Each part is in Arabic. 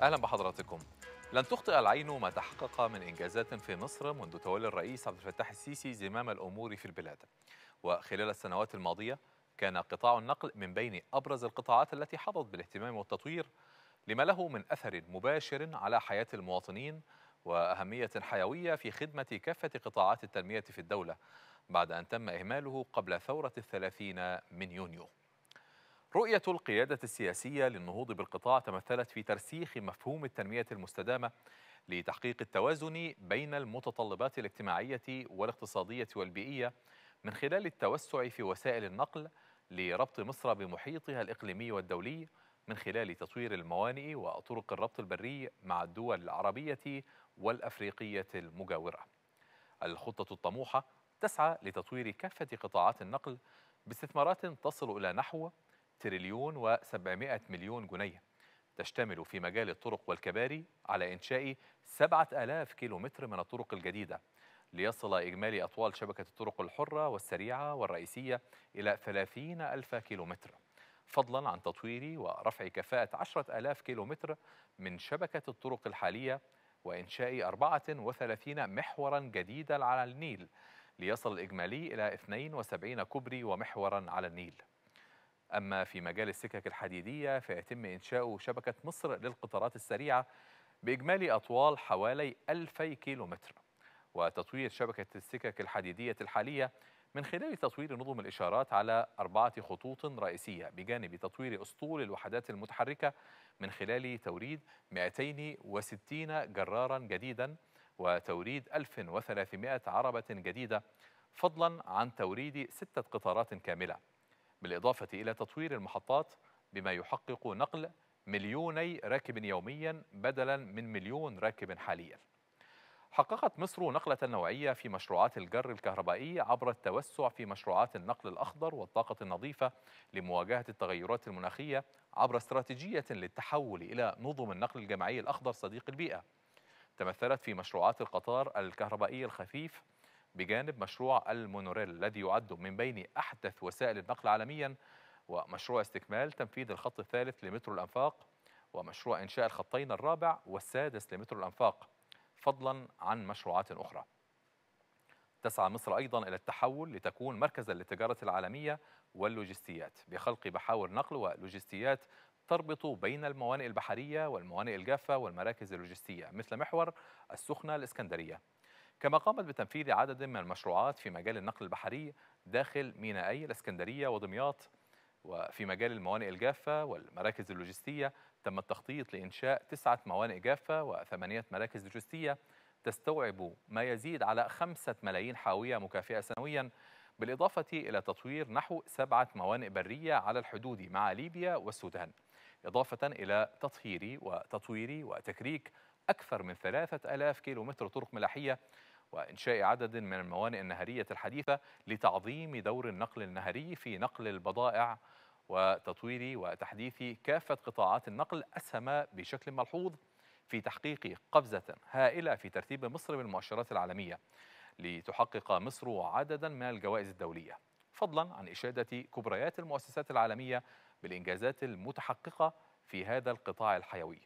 أهلا بحضراتكم لن تخطئ العين ما تحقق من إنجازات في مصر منذ تولي الرئيس عبد الفتاح السيسي زمام الأمور في البلاد وخلال السنوات الماضية كان قطاع النقل من بين أبرز القطاعات التي حظت بالاهتمام والتطوير لما له من أثر مباشر على حياة المواطنين وأهمية حيوية في خدمة كافة قطاعات التنمية في الدولة بعد أن تم إهماله قبل ثورة الثلاثين من يونيو رؤية القيادة السياسية للنهوض بالقطاع تمثلت في ترسيخ مفهوم التنمية المستدامة لتحقيق التوازن بين المتطلبات الاجتماعية والاقتصادية والبيئية من خلال التوسع في وسائل النقل لربط مصر بمحيطها الإقليمي والدولي من خلال تطوير الموانئ وطرق الربط البري مع الدول العربية والأفريقية المجاورة. الخطة الطموحة تسعى لتطوير كافة قطاعات النقل باستثمارات تصل إلى نحو تريليون و700 مليون جنيه تشتمل في مجال الطرق والكباري على إنشاء 7000 كيلومتر من الطرق الجديدة ليصل إجمالي أطوال شبكة الطرق الحرة والسريعة والرئيسية إلى 30 ألف كيلومتر فضلا عن تطوير ورفع كفاءة 10 ألاف كيلومتر من شبكة الطرق الحالية وإنشاء 34 محورا جديدا على النيل ليصل الإجمالي إلى 72 كوبري ومحورا على النيل أما في مجال السكك الحديدية فيتم إنشاء شبكة مصر للقطارات السريعة بإجمالي أطوال حوالي 2000 كيلومتر وتطوير شبكة السكك الحديدية الحالية من خلال تطوير نظم الإشارات على أربعة خطوط رئيسية بجانب تطوير أسطول الوحدات المتحركة من خلال توريد 260 جرارا جديدا وتوريد 1300 عربة جديدة فضلا عن توريد ستة قطارات كاملة بالإضافة إلى تطوير المحطات بما يحقق نقل مليوني راكب يوميا بدلا من مليون راكب حاليا حققت مصر نقلة نوعية في مشروعات الجر الكهربائي عبر التوسع في مشروعات النقل الأخضر والطاقة النظيفة لمواجهة التغيرات المناخية عبر استراتيجية للتحول إلى نظم النقل الجماعي الأخضر صديق البيئة تمثلت في مشروعات القطار الكهربائي الخفيف بجانب مشروع المونوريل الذي يعد من بين أحدث وسائل النقل عالميا ومشروع استكمال تنفيذ الخط الثالث لمترو الأنفاق ومشروع إنشاء الخطين الرابع والسادس لمترو الأنفاق فضلا عن مشروعات أخرى تسعى مصر أيضا إلى التحول لتكون مركزا للتجارة العالمية واللوجستيات بخلق بحاور نقل ولوجستيات تربط بين الموانئ البحرية والموانئ الجافة والمراكز اللوجستية مثل محور السخنة الإسكندرية كما قامت بتنفيذ عدد من المشروعات في مجال النقل البحري داخل مينائي الاسكندرية ودمياط وفي مجال الموانئ الجافة والمراكز اللوجستية تم التخطيط لإنشاء تسعة موانئ جافة وثمانية مراكز لوجستية تستوعب ما يزيد على خمسة ملايين حاوية مكافئة سنويا بالإضافة إلى تطوير نحو سبعة موانئ برية على الحدود مع ليبيا والسودان إضافة إلى تطهير وتطوير وتكريك أكثر من 3000 كيلومتر طرق ملاحية وإنشاء عدد من الموانئ النهرية الحديثة لتعظيم دور النقل النهري في نقل البضائع وتطوير وتحديث كافة قطاعات النقل أسهم بشكل ملحوظ في تحقيق قفزة هائلة في ترتيب مصر بالمؤشرات العالمية لتحقق مصر عددا من الجوائز الدولية فضلا عن إشادة كبريات المؤسسات العالمية بالإنجازات المتحققة في هذا القطاع الحيوي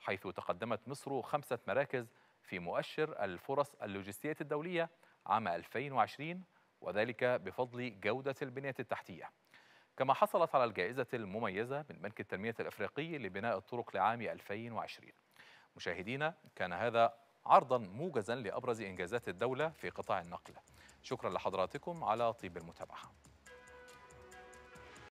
حيث تقدمت مصر خمسة مراكز في مؤشر الفرص اللوجستية الدولية عام 2020 وذلك بفضل جودة البنية التحتية كما حصلت على الجائزة المميزة من بنك التنمية الإفريقي لبناء الطرق لعام 2020 مشاهدينا كان هذا عرضا موجزا لأبرز إنجازات الدولة في قطاع النقل شكرا لحضراتكم على طيب المتابعة